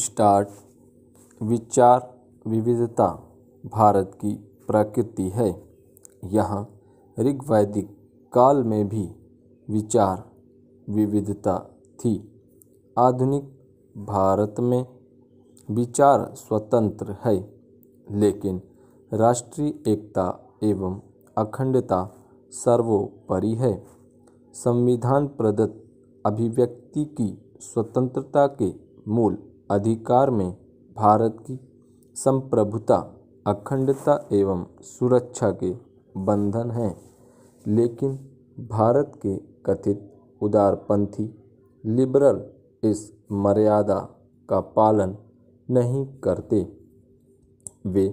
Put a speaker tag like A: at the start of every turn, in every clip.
A: start विचार विविधता भारत की प्रकृति है यहाँ ऋग्वैदिक काल में भी विचार विविधता थी आधुनिक भारत में विचार स्वतंत्र है लेकिन राष्ट्रीय एकता एवं अखंडता सर्वोपरि है संविधान प्रदत्त अभिव्यक्ति की स्वतंत्रता के मूल अधिकार में भारत की संप्रभुता अखंडता एवं सुरक्षा के बंधन हैं लेकिन भारत के कथित उदारपंथी लिबरल इस मर्यादा का पालन नहीं करते वे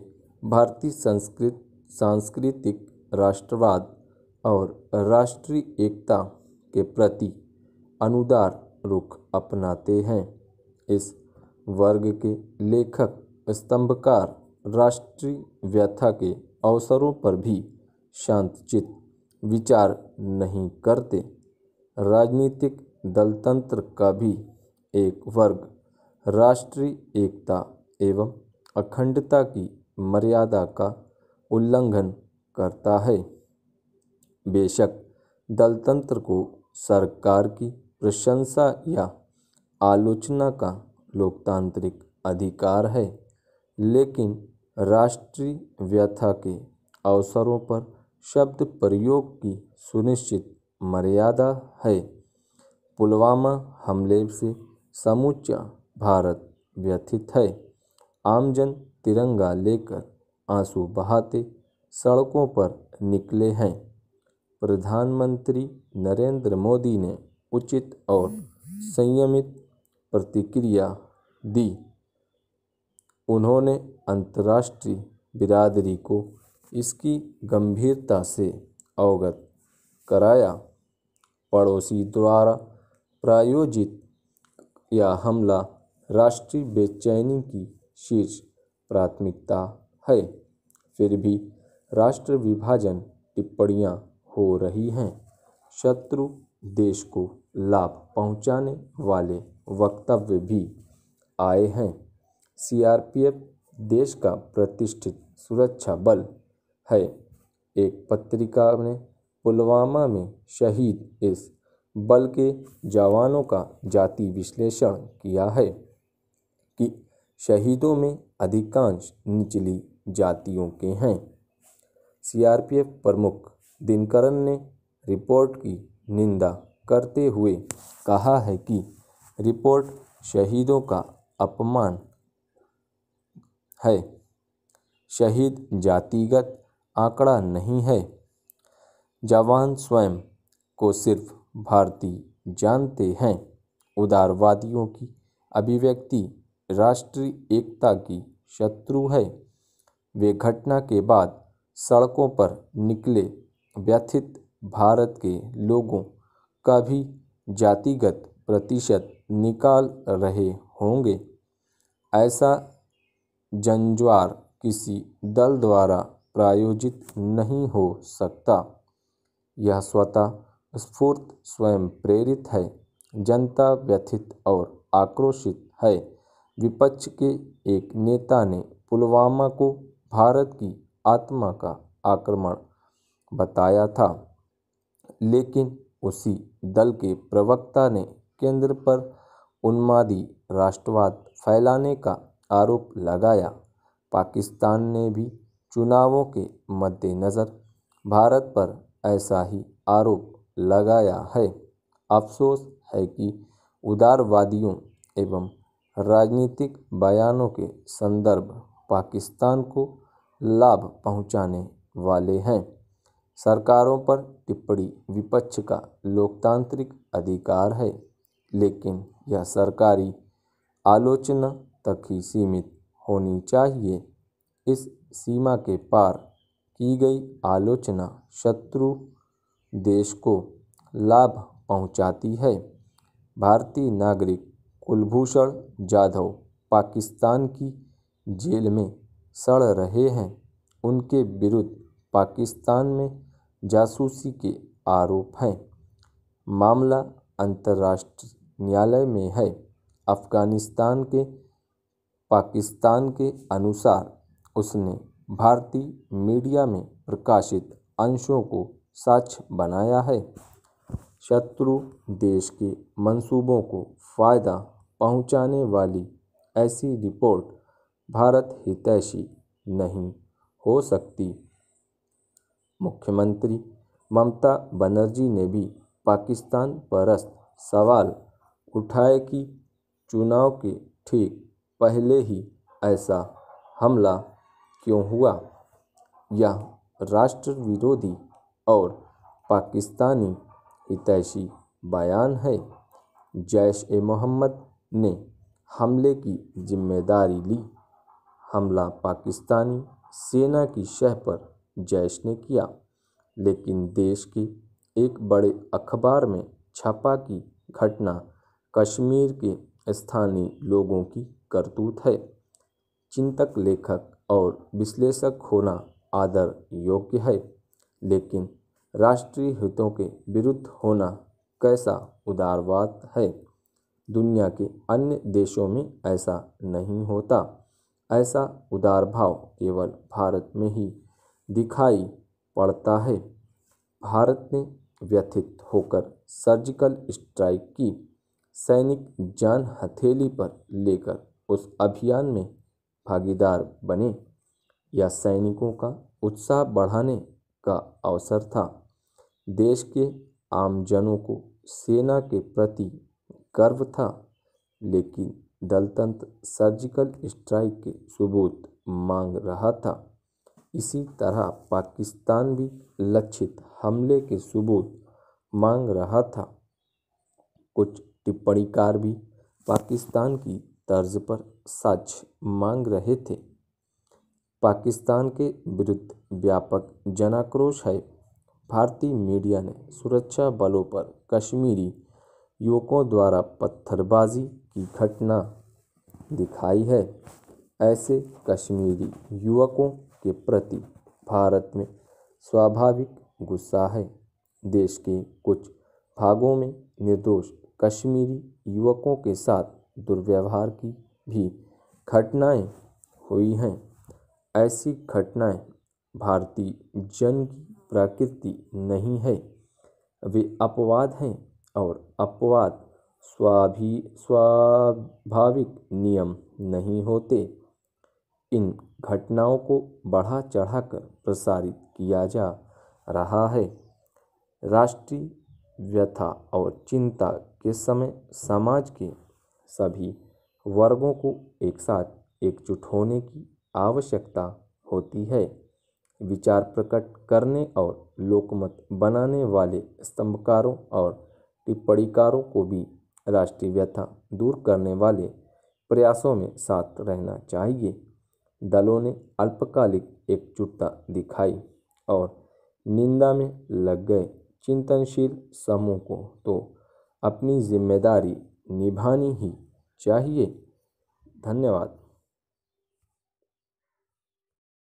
A: भारतीय संस्कृत सांस्कृतिक राष्ट्रवाद और राष्ट्रीय एकता के प्रति अनुदार रुख अपनाते हैं इस वर्ग के लेखक स्तंभकार राष्ट्रीय व्यथा के अवसरों पर भी शांतचित विचार नहीं करते राजनीतिक दलतंत्र का भी एक वर्ग राष्ट्रीय एकता एवं अखंडता की मर्यादा का उल्लंघन करता है बेशक दलतंत्र को सरकार की प्रशंसा या आलोचना का लोकतांत्रिक अधिकार है लेकिन राष्ट्रीय व्यथा के अवसरों पर शब्द प्रयोग की सुनिश्चित मर्यादा है पुलवामा हमले से समूचा भारत व्यथित है आमजन तिरंगा लेकर आंसू बहाते सड़कों पर निकले हैं प्रधानमंत्री नरेंद्र मोदी ने उचित और संयमित प्रतिक्रिया दी उन्होंने अंतर्राष्ट्रीय बिरादरी को इसकी गंभीरता से अवगत कराया पड़ोसी द्वारा प्रायोजित या हमला राष्ट्रीय बेचैनी की शीर्ष प्राथमिकता है फिर भी राष्ट्र विभाजन टिप्पणियाँ हो रही हैं शत्रु देश को लाभ पहुंचाने वाले वक्तव्य भी आए हैं सीआरपीएफ देश का प्रतिष्ठित सुरक्षा बल है एक पत्रिका ने पुलवामा में शहीद इस बल के जवानों का जाति विश्लेषण किया है कि शहीदों में अधिकांश निचली जातियों के हैं सीआरपीएफ प्रमुख दिनकरन ने रिपोर्ट की निंदा करते हुए कहा है कि रिपोर्ट शहीदों का अपमान है शहीद जातिगत आंकड़ा नहीं है जवान स्वयं को सिर्फ भारतीय जानते हैं उदारवादियों की अभिव्यक्ति राष्ट्रीय एकता की शत्रु है वे घटना के बाद सड़कों पर निकले व्यथित भारत के लोगों का भी जातिगत प्रतिशत निकाल रहे होंगे ऐसा जंजवार किसी दल द्वारा प्रायोजित नहीं हो सकता यह स्वतः स्फूर्त स्वयं प्रेरित है जनता व्यथित और आक्रोशित है विपक्ष के एक नेता ने पुलवामा को भारत की आत्मा का आक्रमण बताया था लेकिन उसी दल के प्रवक्ता ने केंद्र पर उन्मादी राष्ट्रवाद फैलाने का आरोप लगाया पाकिस्तान ने भी चुनावों के मद्देनज़र भारत पर ऐसा ही आरोप लगाया है अफसोस है कि उदारवादियों एवं राजनीतिक बयानों के संदर्भ पाकिस्तान को लाभ पहुंचाने वाले हैं सरकारों पर टिप्पणी विपक्ष का लोकतांत्रिक अधिकार है लेकिन यह सरकारी आलोचना तक ही सीमित होनी चाहिए इस सीमा के पार की गई आलोचना शत्रु देश को लाभ पहुंचाती है भारतीय नागरिक कुलभूषण जाधव पाकिस्तान की जेल में सड़ रहे हैं उनके विरुद्ध पाकिस्तान में जासूसी के आरोप हैं मामला अंतर्राष्ट्रीय न्यायालय में है अफ़गानिस्तान के पाकिस्तान के अनुसार उसने भारतीय मीडिया में प्रकाशित अंशों को सच बनाया है शत्रु देश के मंसूबों को फ़ायदा पहुंचाने वाली ऐसी रिपोर्ट भारत हितैषी नहीं हो सकती मुख्यमंत्री ममता बनर्जी ने भी पाकिस्तान परस्त सवाल उठाए कि चुनाव के ठीक पहले ही ऐसा हमला क्यों हुआ यह राष्ट्र विरोधी और पाकिस्तानी हितैषी बयान है जैश ए मोहम्मद ने हमले की जिम्मेदारी ली हमला पाकिस्तानी सेना की शह पर जैश ने किया लेकिन देश के एक बड़े अखबार में छपा की घटना कश्मीर के स्थानीय लोगों की करतूत है चिंतक लेखक और विश्लेषक होना आदर योग्य है लेकिन राष्ट्रीय हितों के विरुद्ध होना कैसा उदारवाद है दुनिया के अन्य देशों में ऐसा नहीं होता ऐसा उदार भाव केवल भारत में ही दिखाई पड़ता है भारत ने व्यथित होकर सर्जिकल स्ट्राइक की सैनिक जान हथेली पर लेकर उस अभियान में भागीदार बने या सैनिकों का उत्साह बढ़ाने का अवसर था देश के आमजनों को सेना के प्रति गर्व था लेकिन दलतंत्र सर्जिकल स्ट्राइक के सबूत मांग रहा था इसी तरह पाकिस्तान भी लक्षित हमले के सबूत मांग रहा था कुछ टिप्पणीकार भी पाकिस्तान की तर्ज पर सच मांग रहे थे पाकिस्तान के विरुद्ध व्यापक जनाक्रोश है भारतीय मीडिया ने सुरक्षा बलों पर कश्मीरी युवकों द्वारा पत्थरबाजी की घटना दिखाई है ऐसे कश्मीरी युवकों के प्रति भारत में स्वाभाविक गुस्सा है देश के कुछ भागों में निर्दोष कश्मीरी युवकों के साथ दुर्व्यवहार की भी घटनाएं हुई हैं ऐसी घटनाएं भारतीय जन की प्रकृति नहीं है वे अपवाद हैं और अपवाद स्वाभि स्वाभाविक नियम नहीं होते इन घटनाओं को बढ़ा चढ़ाकर प्रसारित किया जा रहा है राष्ट्रीय व्यथा और चिंता के समय समाज के सभी वर्गों को एक साथ एकजुट होने की आवश्यकता होती है विचार प्रकट करने और लोकमत बनाने वाले स्तंभकारों और टिप्पणीकारों को भी राष्ट्रीय व्यथा दूर करने वाले प्रयासों में साथ रहना चाहिए दलों ने अल्पकालिक एकजुटता दिखाई और निंदा में लग गए चिंतनशील समूह को तो अपनी जिम्मेदारी निभानी ही चाहिए धन्यवाद